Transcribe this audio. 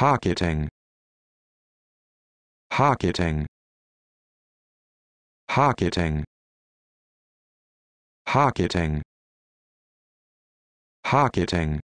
Hocketing. Hocketing. Hocketing. Hocketing. Hocketing.